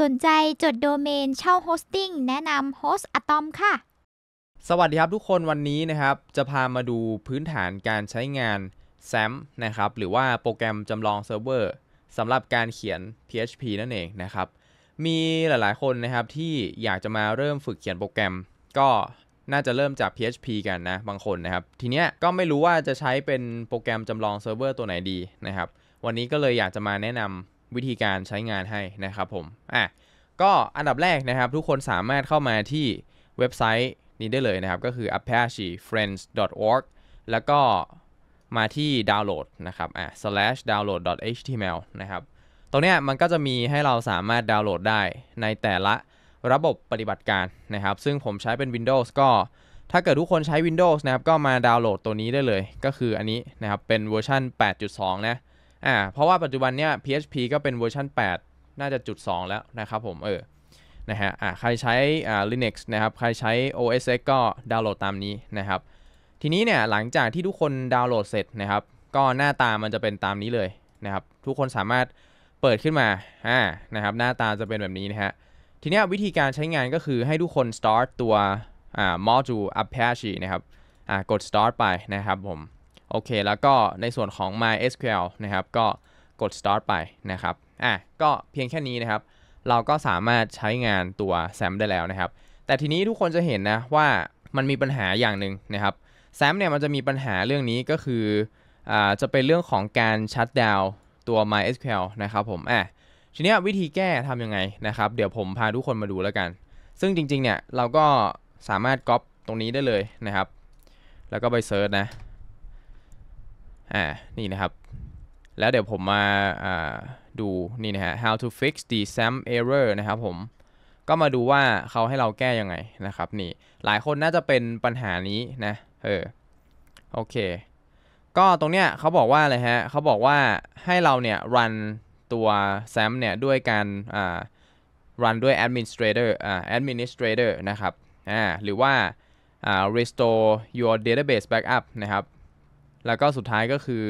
สนใจจดโดเมนเช่าโฮสติ้ง แนะนำโฮสอะตอมค่ะ สวัสดีครับทุกคนวันนี้นะครับ จะพามาดูพื้นฐานการใช้งานแซมนะครับ หรือว่าโปรแกรมจำลองเซิร์ฟเวอร์สำหรับการเขียน PHP นั่นเองนะครับ มีหลายๆ คนนะครับที่อยากจะมาเริ่มฝึกเขียนโปรแกรม ก็น่าจะเริ่มจาก PHP กันนะ บางคนนะครับ ทีเนี้ยก็ไม่รู้ว่าจะใช้เป็นโปรแกรมจำลองเซิร์ฟเวอร์ตัวไหนดีนะครับวันนี้ก็เลยอยากจะมาแนะนำวิธีการใช้งานให้นะครับผมอ่ะก็อันดับแรกนะครับทุกคนสามารถเข้ามาที่เว็บไซต์นี้ได้เลยนะครับ ก็คือ apachefriends.org แล้วก็มาที่ดาวน์โหลดนะครับอ่ะ slash download html นะครับ ตรงนี้มันก็จะมีให้เราสามารถดาวน์โหลดได้ในแต่ละระบบปฏิบัติการนะครับ ซึ่งผมใช้เป็น Windows ก็ถ้าเกิดทุกคนใช้ Windows นะครับ ก็มาดาวน์โหลดตัวนี้ได้เลย ก็คืออันนี้นะครับเป็นเวอร์ชัน8.2 นะอ่าเพราะว่าปัจจุบันเนี้ย PHP ก็เป็นเวอร์ชัน8 น่าจะจุด2แล้วนะครับผมเออนะฮะอ่าใครใช้อ่า Linux นะครับใครใช้ OS X ก็ดาวน์โหลดตามนี้นะครับ ทีนี้เนี่ยหลังจากที่ทุกคนดาวน์โหลดเสร็จนะครับ ก็หน้าตามันจะเป็นตามนี้เลยนะครับ ทุกคนสามารถเปิดขึ้นมาอ่านะครับหน้าตาจะเป็นแบบนี้นะฮะทีนี้วิธีการใช้งานก็คือให้ทุกคน start ตัวอ่า module Apache นะครับอ่ากด start ไปนะครับผมโอเค แล้วก็ในส่วนของ MySQL นะครับ ก็กด start ไปนะครับ อ่ะ ก็เพียงแค่นี้นะครับ เราก็สามารถใช้งานตัว SAM ได้แล้วนะครับ แต่ทีนี้ทุกคนจะเห็นนะว่ามันมีปัญหาอย่างหนึ่งนะครับ SAM เนี่ยมันจะมีปัญหาเรื่องนี้ก็คืออ่าจะเป็นเรื่องของการชัดดาวตัว MySQL นะครับผม อ่ะ ทีนี้วิธีแก้ทำยังไงนะครับ เดี๋ยวผมพาทุกคนมาดูแล้วกัน ซึ่งจริง ๆเนี่ยเราก็สามารถก๊อปตรงนี้ได้เลยนะครับ แล้วก็ไปเซิร์ชนะอ่า นี่นะครับ แล้วเดี๋ยวผมมาอ่าดู นี่นะฮะ how to fix the SAM error นะครับผม ก็มาดูว่าเขาให้เราแก้ยังไงนะครับ นี่ หลายคนน่าจะเป็นปัญหานี้นะ เออ โอเค ก็ตรงเนี้ยเขาบอกว่าอะไรฮะเขาบอกว่าให้เราเนี่ย รันตัวแซมเนี่ย ด้วยการ อ่า รันด้วย administrator อ่า administrator นะครับ อ่า หรือว่าอ่า restore your database backup นะครับแล้วก็สุดท้ายก็คือ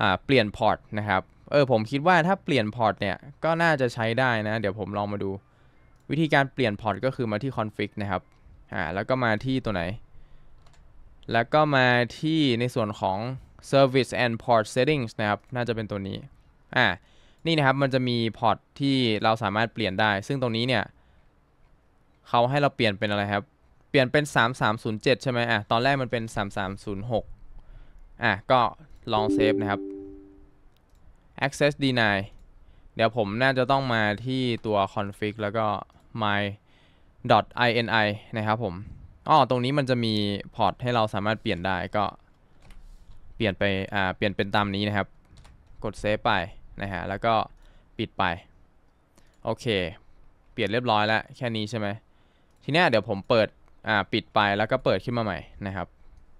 อเปลี่ยนพอร์ตนะครับ เออ ผมคิดว่าถ้าเปลี่ยน พอร์ตเนี่ย ก็น่าจะใช้ได้นะ เดี๋ยวผมลองมาดู วิธีการเปลี่ยนพอร์ตก็คือมาที่ config นะครับอ่าแล้วก็มาที่ตัวไหน แล้วก็มาที่ในส่วนของ service and port settings นะครับ น่าจะเป็นตัวนี้ อ่านี่นะครับมันจะมีพอร์ตที่เราสามารถเปลี่ยนได้ ซึ่งตรงนี้เนี่ยเขาให้เราเปลี่ยนเป็นอะไรครับ เปลี่ยนเป็น 3307ใช่ไหมอ่ะตอนแรกมันเป็น 3306อ่ะก็ลอง เซฟ นะครับ access deny เดี๋ยวผมน่าจะต้องมาที่ตัว config แล้วก็ my .ini นะครับ ผมอ๋อตรงนี้มันจะมี พอร์ต ให้เราสามารถเปลี่ยนได้ก็เปลี่ยน ไป อ่า เปลี่ยนเป็นตามนี้นะครับ กด เซฟ ไป นะ ฮะ แล้วก็ปิดไป โอเค เปลี่ยนเรียบร้อยแล้ว แค่นี้ใช่ไหมทีนี้เดี๋ยวผมเปิดอ่าปิดไปแล้วก็เปิดขึ้นมาใหม่นะครับ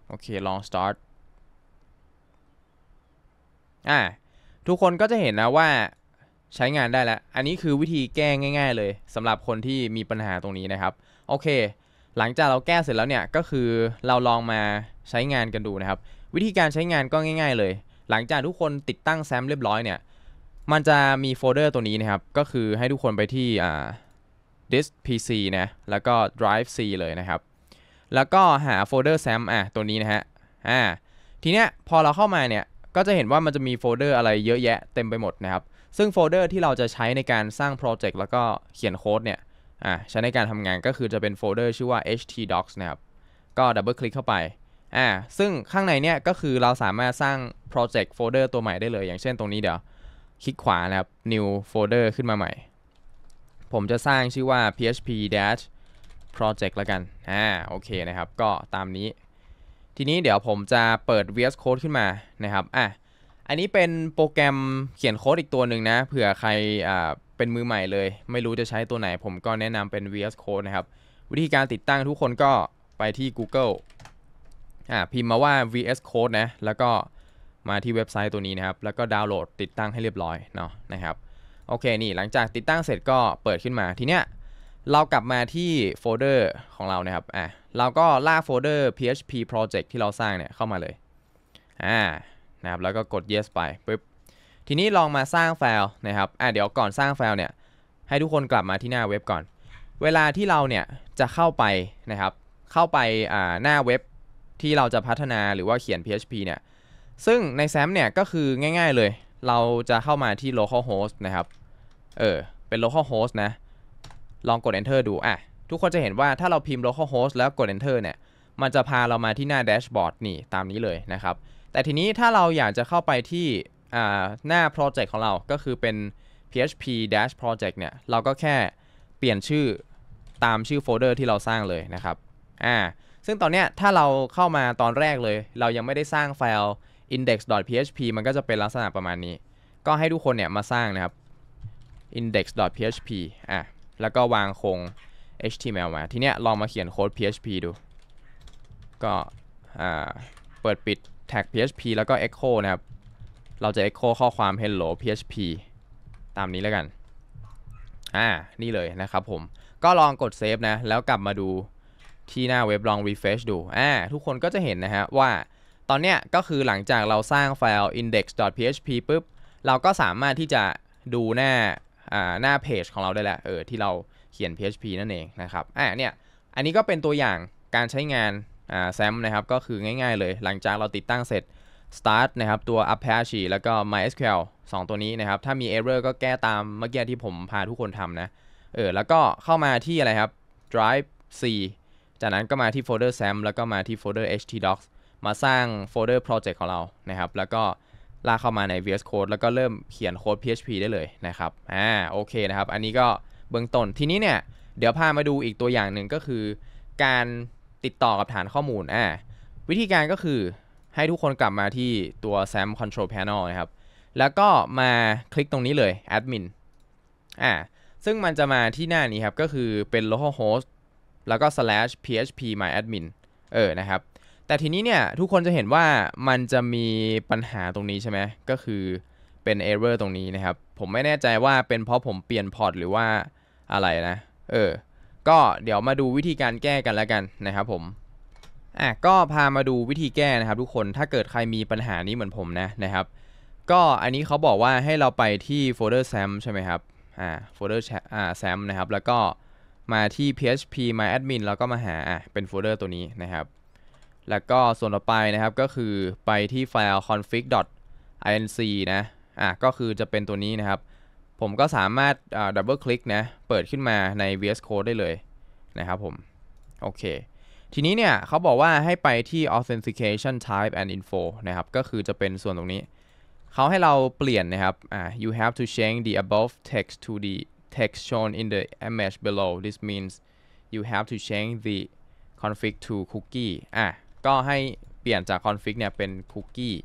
โอเคลอง start อ่าทุกคนก็จะเห็นนะว่าใช้งานได้แล้วอันนี้คือวิธีแก้ง่ายๆเลยสำหรับคนที่มีปัญหาตรงนี้นะครับโอเค หลังจากเราแก้เสร็จแล้วเนี่ยก็คือเราลองมาใช้งานกันดูนะครับวิธีการใช้งานก็ง่าย ๆ เลย หลังจากทุกคนติดตั้งแซมเรียบร้อยเนี่ยมันจะมีโฟลเดอร์ตัวนี้นะครับก็คือให้ทุกคนไปที่อ่า disk pc นะแล้วก็ drive c เลยนะครับแล้วก็หาโฟลเดอร์แซมอ่ะตัวนี้นะฮะอ่าทีเนี้ยพอเราเข้ามาเนี่ยก็จะเห็นว่ามันจะมีโฟลเดอร์อะไรเยอะแยะเต็มไปหมดนะครับ ซึ่งโฟลเดอร์ที่เราจะใช้ในการสร้างโปรเจกต์แล้วก็เขียนโค้ดเนี่ย ใช้ในการทำงานก็คือจะเป็นโฟลเดอร์ชื่อว่า htdocs นะครับ ก็ดับเบิลคลิกเข้าไป อ่า ซึ่งข้างในเนี่ยก็คือเราสามารถสร้างโปรเจกต์โฟลเดอร์ตัวใหม่ได้เลย อย่างเช่นตรงนี้เดี๋ยวคลิกขวานะครับ new folder ขึ้นมาใหม่ ผมจะสร้างชื่อว่า php dash project ละกัน อ่า โอเคนะครับ ก็ตามนี้ทีนี้เดี๋ยวผมจะเปิด VS Code ขึ้นมานะครับ อ่ะ อันนี้เป็นโปรแกรมเขียนโค้ดอีกตัวหนึ่งนะ เผื่อใครอ่าเป็นมือใหม่เลย ไม่รู้จะใช้ตัวไหนผมก็แนะนำเป็น VS Code นะครับ วิธีการติดตั้งทุกคนก็ไปที่ Google อ่าพิมพ์มาว่า VS Code นะ แล้วก็มาที่เว็บไซต์ตัวนี้นะครับ แล้วก็ดาวน์โหลดติดตั้งให้เรียบร้อยเนาะนะครับ โอเค นี่หลังจากติดตั้งเสร็จก็เปิดขึ้นมา ทีเนี้ยเรากลับมาที่โฟลเดอร์ของเรานะครับ อ่ะเราก็ลากโฟลเดอร์ php project ที่เราสร้างเนี่ยเข้ามาเลย อ่า นะครับ แล้วก็กด yes ไปปุ๊บ ทีนี้ลองมาสร้างไฟล์นะครับ อ่าเดี๋ยวก่อนสร้างไฟล์เนี่ย ให้ทุกคนกลับมาที่หน้าเว็บก่อน เวลาที่เราเนี่ยจะเข้าไป นะครับ เข้าไป อ่า หน้าเว็บที่เราจะพัฒนาหรือว่าเขียน php เนี่ย ซึ่งในแซมเนี่ยก็คือง่ายๆเลย เราจะเข้ามาที่ localhost นะครับ เออ เป็น localhost นะ ลองกด enter ดู อ่ะทุกคนจะเห็นว่าถ้าเราพิมพ์ local host แล้วกด enter เนี่ย มันจะพาเรามาที่หน้าแดชบอร์ดนี่ตามนี้เลยนะครับ แต่ทีนี้ถ้าเราอยากจะเข้าไปที่หน้า project ของเรา ก็คือเป็น php dash project เนี่ย เราก็แค่เปลี่ยนชื่อตามชื่อโฟลเดอร์ที่เราสร้างเลยนะครับ อ่า ซึ่งตอนเนี้ยถ้าเราเข้ามาตอนแรกเลย เรายังไม่ได้สร้างไฟล์ index.php มันก็จะเป็นลักษณะประมาณนี้ ก็ให้ทุกคนเนี่ยมาสร้างนะครับ index.php อ่ะแล้วก็วางโครง HTML มา ทีเนี้ย ลองมาเขียนโค้ด PHP ดู ก็เปิดปิดแท็ก PHP แล้วก็ Echo นะครับ เราจะ Echo ข้อความ hello PHP ตามนี้แล้วกัน อ่า นี่เลยนะครับผม ก็ลองกดเซฟนะ แล้วกลับมาดูที่หน้าเว็บลอง refresh ดู อ่า ทุกคนก็จะเห็นนะฮะว่าตอนเนี้ย ก็คือหลังจากเราสร้างไฟล์ index.php ปุ๊บ เราก็สามารถที่จะดูหน้า อ่า หน้าเพจของเราได้แล้วเออที่เราเขียน PHP นั่นเองนะครับ อ่า เนี่ย อันนี้ก็เป็นตัวอย่างการใช้งาน อ่า แซมนะครับ ก็คือง่าย ๆ เลยหลังจากเราติดตั้งเสร็จ start นะครับ ตัว Apache แล้วก็ MySQL 2 ตัวนี้นะครับ ถ้ามี error ก็แก้ตามเมื่อกี้ที่ผมพาทุกคนทำนะ เออ แล้วก็เข้ามาที่อะไรครับ drive C จากนั้นก็มาที่โฟลเดอร์ SAM แล้วก็มาที่โฟลเดอร์ htdocs มาสร้างโฟลเดอร์ project ของเรานะครับ แล้วก็ลากเข้ามาใน VS Code แล้วก็เริ่มเขียนโค้ด PHP ได้เลยนะครับ อ่า โอเคนะครับ อันนี้ก็เบื้องต้น ทีนี้เนี่ย เดี๋ยวพามาดูอีกตัวอย่างหนึ่งก็คือการติดต่อกับฐานข้อมูลอ่าวิธีการก็คือให้ทุกคนกลับมาที่ตัว SAM Control Panel นะครับ แล้วก็มาคลิกตรงนี้เลย Admin อ่าซึ่งมันจะมาที่หน้านี้ครับก็คือเป็น localhost แล้วก็ slash php my admin เออนะครับ แต่ทีนี้เนี่ยทุกคนจะเห็นว่ามันจะมีปัญหาตรงนี้ใช่ไหมก็คือเป็นเอ r o อร์ตรงนี้นะครับ ผมไม่แน่ใจว่าเป็นเพราะผมเปลี่ยนพอร์ตหรือว่าอะไรนะ เออ ก็เดี๋ยวมาดูวิธีการแก้กันแล้วกันนะครับผม อ่ะ ก็พามาดูวิธีแก้นะครับ ทุกคน ถ้าเกิดใครมีปัญหานี้เหมือนผมนะนะครับ ก็อันนี้เขาบอกว่าให้เราไปที่โฟลเดอร์แซมใช่ไหมครับ อ่า โฟลเดอร์อ่าแซมนะครับ แล้วก็มาที่ php my admin แล้วก็มาหา อ่ะ เป็นโฟลเดอร์ ตัวนี้นะครับ แล้วก็ส่วนต่อไปนะครับ ก็คือไปที่ไฟล์ config inc นะอ่ะก็คือจะเป็นตัวนี้นะครับ ผมก็สามารถดับเบิลคลิกนะ เปิดขึ้นมาใน VS Code ได้เลยนะครับผมโอเค ทีนี้เนี่ยเขาบอกว่าให้ไปที่ authentication type and info นะครับก็คือจะเป็นส่วนตรงนี้ เขาให้เราเปลี่ยนนะครับอ่า you have to change the above text to the text shown in the image below this means you have to change the config to cookie อ่ะก็ให้เปลี่ยนจาก config เนี่ยเป็น cookie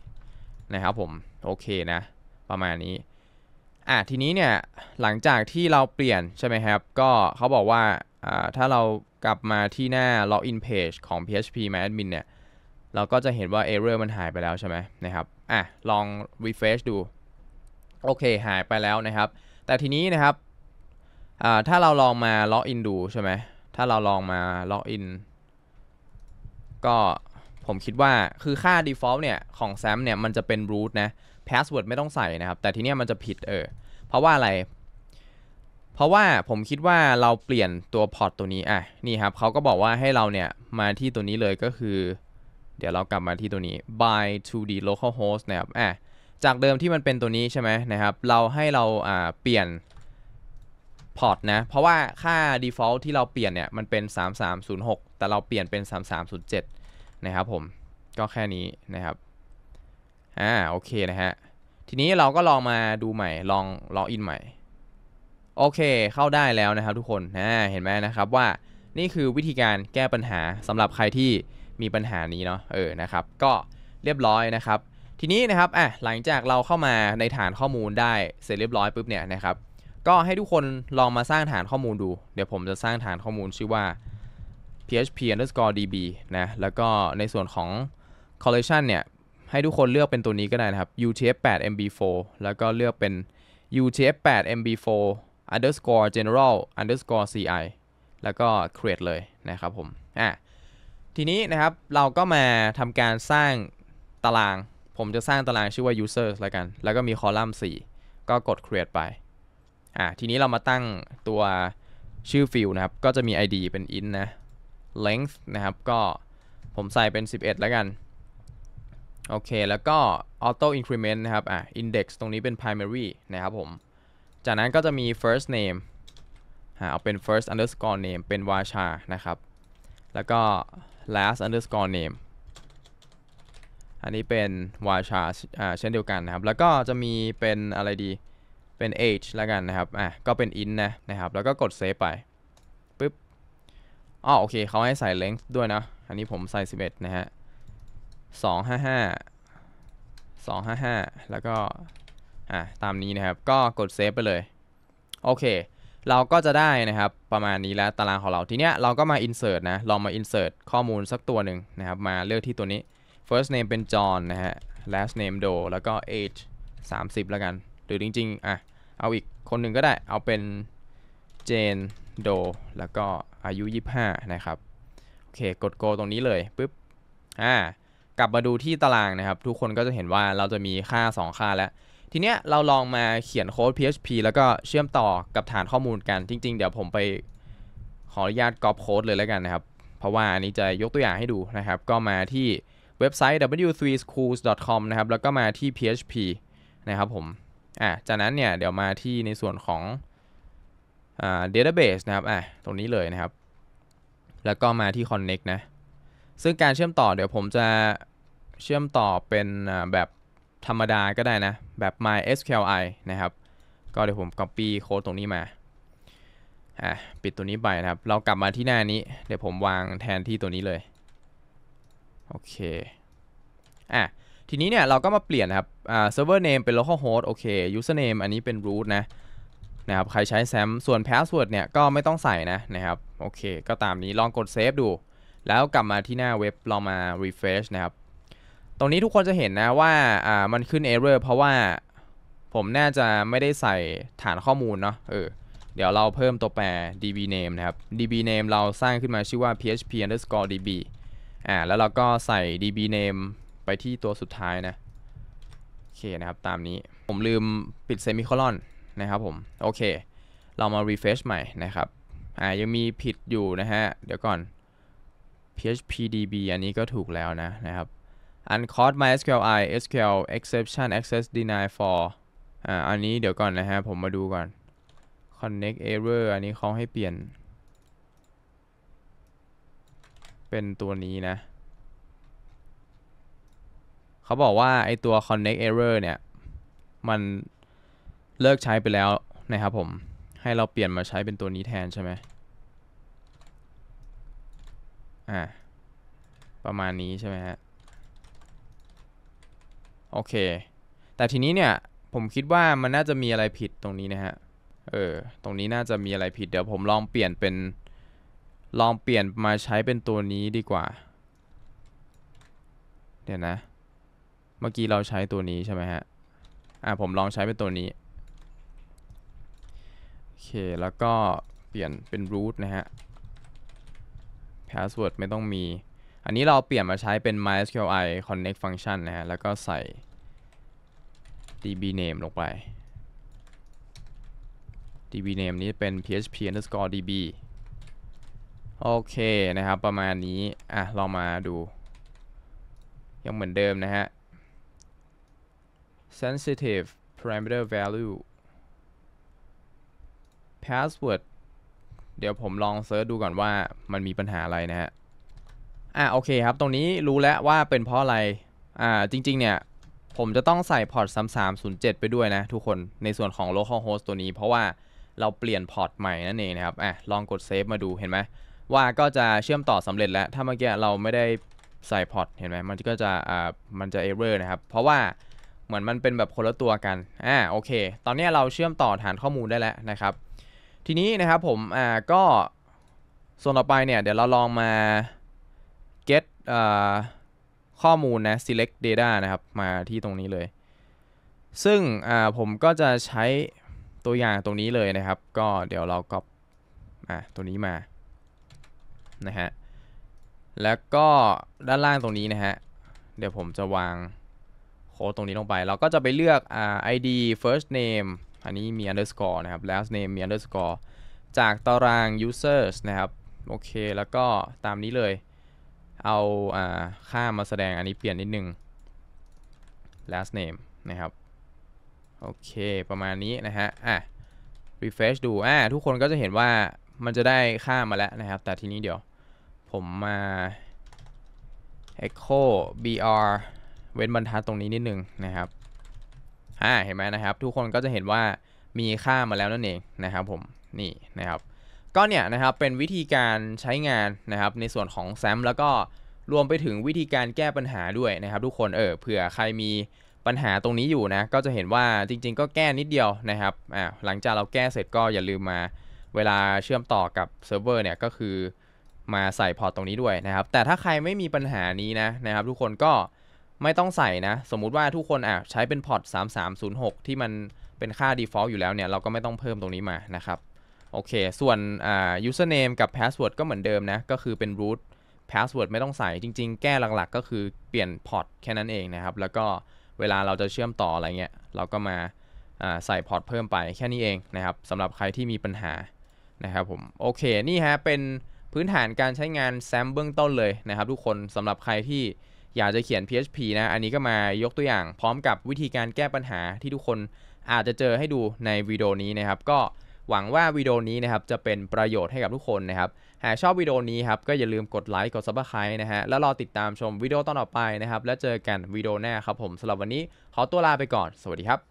นะครับผม โอเคนะประมาณนี้ อ่ะทีนี้เนี่ย หลังจากที่เราเปลี่ยนใช่ไหมครับ ก็เขาบอกว่าอ่า ถ้าเรากลับมาที่หน้า login page ของ PHP My Admin เนี่ย เราก็จะเห็นว่า error มันหายไปแล้วใช่ไหมนะครับอ่ะลอง refresh ดู โอเคหายไปแล้วนะครับ แต่ทีนี้นะครับอ่าถ้าเราลองมา login ดูใช่ไหมถ้าเราลองมา login ก็ผมคิดว่า คือค่า default เนี่ย ของ SAM เนี่ย มันจะเป็น root นะพาสเวิร์ดไม่ต้องใส่นะครับ แต่ทีเนี้ยมันจะผิดเออเพราะว่าอะไร เพราะว่าผมคิดว่าเราเปลี่ยนตัวพอร์ตตัวนี้อ่ะนี่ครับเขาก็บอกว่าให้เราเนี่ยมาที่ตัวนี้เลยก็คือ เดี๋ยวเรากลับมาที่ตัวนี้ by to the localhost นะครับอ่ะจากเดิมที่มันเป็นตัวนี้ใช่ไหมนะครับเราให้เราอ่าเปลี่ยน พอร์ตนะ เพราะว่าค่า default ที่เราเปลี่ยนเนี่ยมันเป็น 3306 แต่เราเปลี่ยนเป็น3307นะครับ ผมก็แค่นี้นะครับอ่าโอเค นะฮะทีนี้เราก็ลองมาดูใหม่ลองลองอินใหม่ โอเคเข้าได้แล้วนะครับทุกคนนะเห็นไหมนะครับว่านี่คือวิธีการแก้ปัญหาสำหรับใครที่มีปัญหานี้เนาะเออนะครับก็เรียบร้อยนะครับ ทีนี้นะครับอ่ะหลังจากเราเข้ามาในฐานข้อมูลได้เสร็จเรียบร้อยปุ๊บเนี่ยนะครับ ก็ให้ทุกคนลองมาสร้างฐานข้อมูลดู เดี๋ยวผมจะสร้างฐานข้อมูลชื่อว่า php underscore db นะแล้วก็ในส่วนของ collection เนี่ยให้ทุกคนเลือกเป็นตัวนี้ก็ได้นะครับ UTF-8 MB4 แล้วก็เลือกเป็น UTF-8 MB4 underscore general underscore CI แล้วก็ create เลยนะครับผม อ่ะ ทีนี้นะครับเราก็มาทำการสร้างตาราง ผมจะสร้างตารางชื่อว่า users แล้วกัน แล้วก็มีคอลัมน์ 4 ก็กด create ไป อ่ะ ทีนี้เรามาตั้งตัวชื่อฟิลนะครับ ก็จะมี ID เป็น int นะ length นะครับ ก็ผมใส่เป็น 11 แล้วกันโอเค แล้วก็ auto increment นะครับ อ่ะ index ตรงนี้เป็น primary นะครับผม จากนั้นก็จะมี first name เอาเป็น first underscore name เป็นวาชานะครับ แล้วก็ last underscore name อันนี้เป็นวาชา อ่าเช่นเดียวกันนะครับ แล้วก็จะมีเป็นอะไรดี เป็น age แล้วกันนะครับ อ่ะก็เป็น int นะนะครับ แล้วก็กด save ไป ปึ๊บอ๋อโอเคเขาให้ใส่ length ด้วยนะ อันนี้ผมใส่11นะฮะสองห้าห้าสองห้าห้าแล้วก็อ่ะตามนี้นะครับ ก็กดเซฟไปเลย โอเค เราก็จะได้นะครับ ประมาณนี้แล้วตารางของเรา ทีเนี้ยเราก็มา insert นะ ลองมา insert ข้อมูล สักตัวหนึ่งนะครับ มาเลือกที่ตัวนี้ first name เป็น John นะฮะ last name Do แล้วก็ age 30 แล้วกัน หรือจริงๆอ่ะเอาอีกคนหนึ่งก็ได้ เอาเป็นเจนโด แล้วก็อายุ 25 นะครับ โอเค กดโกตรงนี้เลย ปึ๊บ อ่ากลับมาดูที่ตารางนะครับ ทุกคนก็จะเห็นว่าเราจะมีค่า 2 ค่าแล้ว ทีเนี้ยเราลองมาเขียนโค้ด PHP แล้วก็เชื่อมต่อกับฐานข้อมูลกันจริง ๆ เดี๋ยวผมไปขออนุญาตก๊อปโค้ดเลยแล้วกันนะครับ เพราะว่าอันนี้จะยกตัวอย่างให้ดูนะครับ ก็มาที่เว็บไซต์ w3schools.com นะครับ แล้วก็มาที่ PHP นะครับผมอ่ะจากนั้นเนี่ยเดี๋ยวมาที่ในส่วนของอ่า database นะครับอ่ะตรงนี้เลยนะครับ แล้วก็มาที่ connect นะซึ่งการเชื่อมต่อเดี๋ยวผมจะเชื่อมต่อเป็นแบบธรรมดาก็ได้นะ แบบ MySQLi นะครับ ก็เดี๋ยวผม copy โค้ดตรงนี้มาอ่ะปิดตัวนี้ไปนะครับ เรากลับมาที่หน้านี้เดี๋ยวผมวางแทนที่ตัวนี้เลย โอเคอ่ะทีนี้เนี่ยเราก็มาเปลี่ยนครับอ่า server name เป็น local host โอเค user name อันนี้เป็น root นะนะครับใครใช้แซมส่วน password เนี่ยก็ไม่ต้องใส่นะนะครับ โอเค ก็ตามนี้ลองกด save ดูแล้วกลับมาที่หน้าเว็บลองมา refresh นะครับ ตรงนี้ทุกคนจะเห็นนะว่าอ่ามันขึ้น error เพราะว่าผมน่าจะไม่ได้ใส่ฐานข้อมูลเนาะ เออ เดี๋ยวเราเพิ่มตัวแปร db name นะครับ db name เราสร้างขึ้นมาชื่อว่า php underscore db อ่า แล้วเราก็ใส่ db name ไปที่ตัวสุดท้ายนะ โอเคนะครับ ตามนี้ ผมลืมปิด semicolon นะครับผม โอเค เรามา refresh ใหม่นะครับ อ่า ยังมีผิดอยู่นะฮะ เดี๋ยวก่อน PHP DB อันนี้ก็ถูกแล้วนะนะครับ uncaught MySQLi SQL exception access deny for อ่าอันนี้เดี๋ยวก่อนนะฮะผมมาดูก่อน connect error อันนี้เขาให้เปลี่ยน เป็นตัวนี้นะ เขาบอกว่า ไอตัว connect error เนี่ย มันเลิกใช้ไปแล้วนะครับผม ให้เราเปลี่ยนมาใช้เป็นตัวนี้แทนใช่ไหม่าประมาณนี้ใช่ไหมฮะโอเค แต่ทีนี้เนี่ย ผมคิดว่ามันน่าจะมีอะไรผิดตรงนี้นะฮะเออตรงนี้น่าจะมีอะไรผิดเดี๋ยวผมลองเปลี่ยนเป็นลองเปลี่ยนมาใช้เป็นตัวนี้ดีกว่า เดี๋ยวนะ เมื่อกี้เราใช้ตัวนี้ใช่ไหมฮะอ่าผมลองใช้เป็นตัวนี้โอเคแล้วก็เปลี่ยนเป็น root นะฮะ password ไม่ต้องมีอันนี้เราเปลี่ยนมาใช้เป็น mysqli connect function นะฮะ แล้วก็ใส่ db name ลงไป db name นี้เป็น php underscore db โอเคนะครับประมาณนี้ อ่ะเรามาดู ยังเหมือนเดิมนะฮะ sensitive parameter value password เดี๋ยวผมลองเซิร์ชดูก่อนว่ามันมีปัญหาอะไรนะฮะ อ่ะโอเคครับตรงนี้รู้แล้วว่าเป็นเพราะอะไร อ่า จริงๆเนี่ยผมจะต้องใส่พอร์ต3307 ไปด้วยนะทุกคนในส่วนของ localhost ตัวนี้เพราะว่าเราเปลี่ยนพอร์ตใหม่นั่นเองนะครับ อ่ะ ลองกดเซฟมาดูเห็นไหม ว่าก็จะเชื่อมต่อสำเร็จแล้ว ถ้าเมื่อกี้เราไม่ได้ใส่พอร์ตเห็นไหมมันก็จะ อ่า มันจะเอเรอร์นะครับเพราะว่าเหมือนมันเป็นแบบคนละตัวกัน อ่า โอเค ตอนนี้เราเชื่อมต่อฐานข้อมูลได้แล้วนะครับทีนี้นะครับผมอ่าก็ส่วนต่อไปเนี่ยเดี๋ยวเราลองมา get อ่าข้อมูลนะ select data นะครับมาที่ตรงนี้ เลยซึ่งอ่าผมก็จะใช้ตัวอย่างตรงนี้เลยนะครับ ก็เดี๋ยวเราก็อ่าตัวนี้มานะฮะแล้วก็ด้านล่างตรงนี้นะฮะเดี๋ยวผมจะวางโค้ดตรงนี้ลงไปเราก็จะไปเลือกอ่า ID first name อันนี้มี underscore นะครับ last name มี underscore จากตาราง users นะครับ โอเค แล้วก็ตามนี้เลย เอา อ่า ค่ามาแสดงอันนี้เปลี่ยนนิดนึง last name นะครับ โอเคประมาณนี้นะฮะอ่ะ refresh ดู อ่ะทุกคนก็จะเห็นว่ามันจะได้ค่ามาแล้วนะครับ แต่ทีนี้เดี๋ยวผมมา echo br เว้นบรรทัดตรงนี้นิดนึงนะครับอ่าเห็นไหมนะครับทุกคนก็จะเห็นว่ามีค่ามาแล้วนั่นเองนะครับผมนี่นะครับ ก็เนี่ยนะครับเป็นวิธีการใช้งานนะครับในส่วนของแซมแล้วก็รวมไปถึงวิธีการแก้ปัญหาด้วยนะครับทุกคนเออเผื่อใครมีปัญหาตรงนี้อยู่นะก็จะเห็นว่าจริงๆก็แก้นิดเดียวนะครับอ่าหลังจากเราแก้เสร็จก็อย่าลืมมาเวลาเชื่อมต่อกับเซิร์ฟเวอร์เนี่ยก็คือมาใส่พอร์ตตรงนี้ด้วยนะครับแต่ถ้าใครไม่มีปัญหานี้นะนะครับทุกคนก็ไม่ต้องใส่นะสมมุติว่าทุกคนอ่ะใช้เป็นพอร์ต 3306 ที่มันเป็นค่า default อยู่แล้วเนี่ย เราก็ไม่ต้องเพิ่มตรงนี้มานะครับ โอเคส่วนอ่า username กับ password ก็เหมือนเดิมนะ ก็คือเป็น root password ไม่ต้องใส่จริง ๆ แก้หลัก ๆ ก็คือเปลี่ยนพอร์ตแค่นั้นเองนะครับ แล้วก็เวลาเราจะเชื่อมต่ออะไรเงี้ยเราก็มาใส่พอร์ตเพิ่มไปแค่นี้เองนะครับสำหรับใครที่มีปัญหานะครับผมโอเคนี่ฮะเป็นพื้นฐานการใช้งานแซมเบื้องต้นเลยนะครับ ทุกคนสำหรับใครที่อยากจะเขียน PHP นะ อันนี้ก็มายกตัวอย่างพร้อมกับวิธีการแก้ปัญหาที่ทุกคนอาจจะเจอให้ดูในวิดีโอนี้นะครับ ก็หวังว่าวิดีโอนี้นะครับจะเป็นประโยชน์ให้กับทุกคนนะครับหากชอบวิดีโอนี้ครับก็อย่าลืมกดไลค์ กดซับสไคร b e นะฮะ แล้วรอติดตามชมวิดีโอตอนต่อไปนะครับ แล้วเจอกันวิดีโอหน้าครับผมสำหรับวันนี้ขอตัวลาไปก่อน สวัสดีครับ